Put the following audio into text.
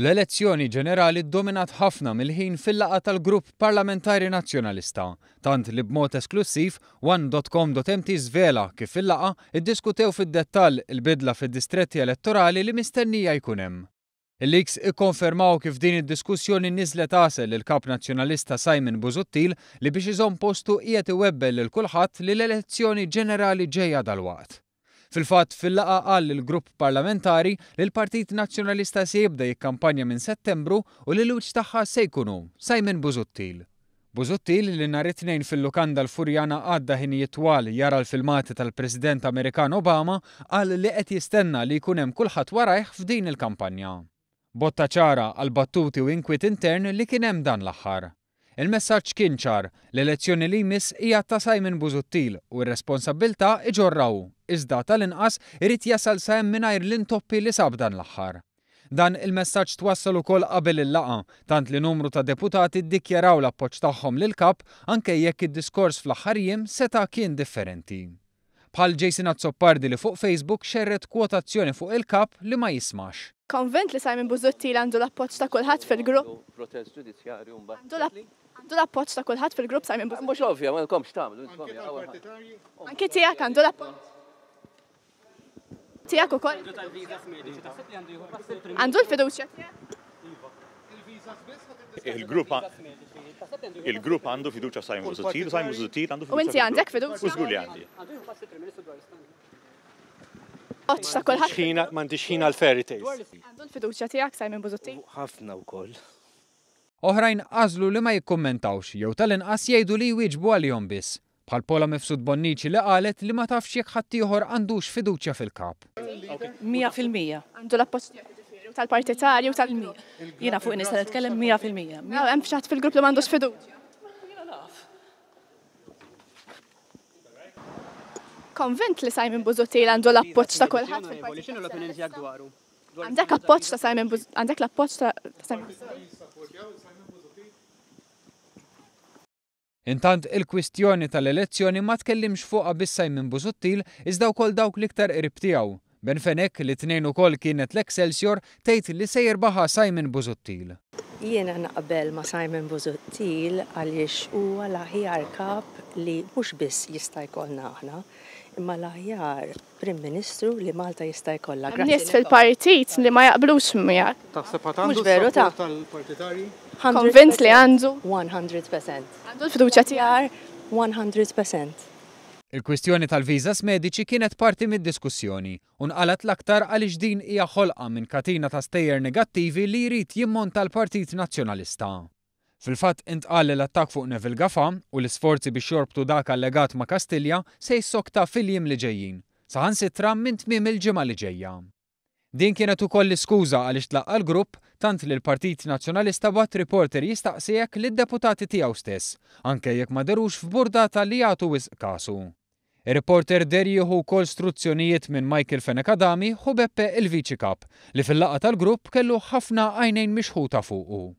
L-elezzjoni ġenerali dominat ħafna mill-ħin fil-laqa tal-Grupp Parlamentari Nazzjonalista, tant li b'mod esklusiv one.com.mt zvela kif fil-laqa iddiskutew fid-dettall il-bidla fid-distretti elettorali li mistennija jkunem. Il-Leaks ikkonfermaw kif din id-diskussjoni nizlet għasel il-kap nazjonalista Simon Buzuttil li biex iżom postu qiegħed iwebbel lil kulħadd li l-elezzjoni ġenerali ġejja dal-waqt. Fil-fatt fil-laqa qal il-grupp parlamentari li l-Partit Nazzjonalista se jibda jikkampanja minn Settembru u li l uċ tagħha se jkunu Simon Buzuttil. Buzuttil li nhar it-tnejn fil-Lukanda l-Furjana għadda ħin jitwal jara l-filmati tal-President Amerikan Obama għal li qed jistenna li jkun hemm kulħadd warajh f'din il-kampanja. Botta ċara għal battuti u inkwit intern li kien hemm dan l-aħħar. Il-messaġġ kien ċar, l-elezzjoni li jmiss hija ta' Simon Buzuttil u r-responsabilta iġorraw, iżda tal-inqas irid jasal sa hemm mingħajr l-intoppi li sab dan l-aħħar. Dan il-messaġġ twassal ukoll qabel il-laqa, tant li numru ta' deputati ddikjaraw l-appoġġ tagħhom lil kap anke jekk id-diskors fl-aħħar seta' kien differenti. Bħal Jason Azzoppardi li fuq Facebook xerret kwotazzjoni fuq il-kap li ma jismax konvent li Simon l għandu l-appoċ ta' kulħadd fil-grupp. Għandu l-appoċ għandu l-appoċ ta' kullħat fil-grupp sa' minn bus. Mux ovvja, ma' l-komx ta' għamlu. Anki tijak għandu l-appoċ. Tijak u koll. Għandu l-fiduċa. Il-grupp il-grupp għandu fiduċa Simon Zuttil, Simon Zuttil għandu fiduċa. U inti għandek fiduċa? Użgur li għandi. Oċ ta' kolħat. Mandi xina l-fairy tales. Għandu l-fiduċa tijak Simon Buzuttil? Ħafna u koll oħrajn għazlu li ma jikkommentawx jew tal-inqas jgħidu li jwieġbu għalihom biss. Bħal Pola Mifsud Bonniċi li qalet li ma tafx jekk ħadd ieħor għandux fiduċja fil-kap. 100%. fil Għandu l-appost tal-partitarju tal-mija. Jina fuq nista nitkellem 100%. fil Hemm f'xaħat fil-grupp li m'għandux fiduċja. konvent li Simon Buzutil għandu l-appoċ ta' kolħat fil-partit. l Għandek appoċ ta' Simon Buzutil, għandek l-appoċ ta' Simon Buzutil. Intant il-kwistjoni tal-elezzjoni ma tkellimx fuqa bissaj minn Busuttil iżda wkoll dawk liktar qrib tiegħu. Benfenek li tnejn ukoll kienet l-Excelsior tgħid li se jirbaħa Simon Busuttil. Jiena naqbel ma Simon Busuttil għaliex huwa l-aħjar kap li mhux biss jista' jkollna aħna, imma l-aħjar Prim Ministru li Malta jista' jkollha. Nies fil-partit li ma jaqblux miegħek. Taħseb Mhux veru tal-partitari? Konvinz li għandu? 100%. Għandu l-fiduċa tijar? 100%. Il-kwistjoni tal-vizas mediċi kienet parti mid-diskussjoni u nqalet l-aktar għaliex din hija ħolqa minn katina ta' stejjer negattivi li jrid jimmonta l-Partit Nazzjonalista. Fil-fatt intqal l-attak fuq Neville Gafa u l-isforzi biex xorbtu dak allegat ma' Kastilja se jissokta fil-jiem li ġejjin, saħan sitra minn tmim il-ġimgħa li ġejja. Din kienet ukoll l-iskuża għaliex tlaqqa l-grupp tant li l-Partit Nazzjonalista bat reporter jistaqsijek lid-deputati tiegħu stess, anke jekk ma derux f'burdata li jagħtu wisq kasu. reporter der jieħu kol struzzjonijiet minn Michael Fenekadami ħu Beppe il-Viċi Kap li fil laqgħa tal-grupp kellu ħafna għajnejn mixħuta fuqu.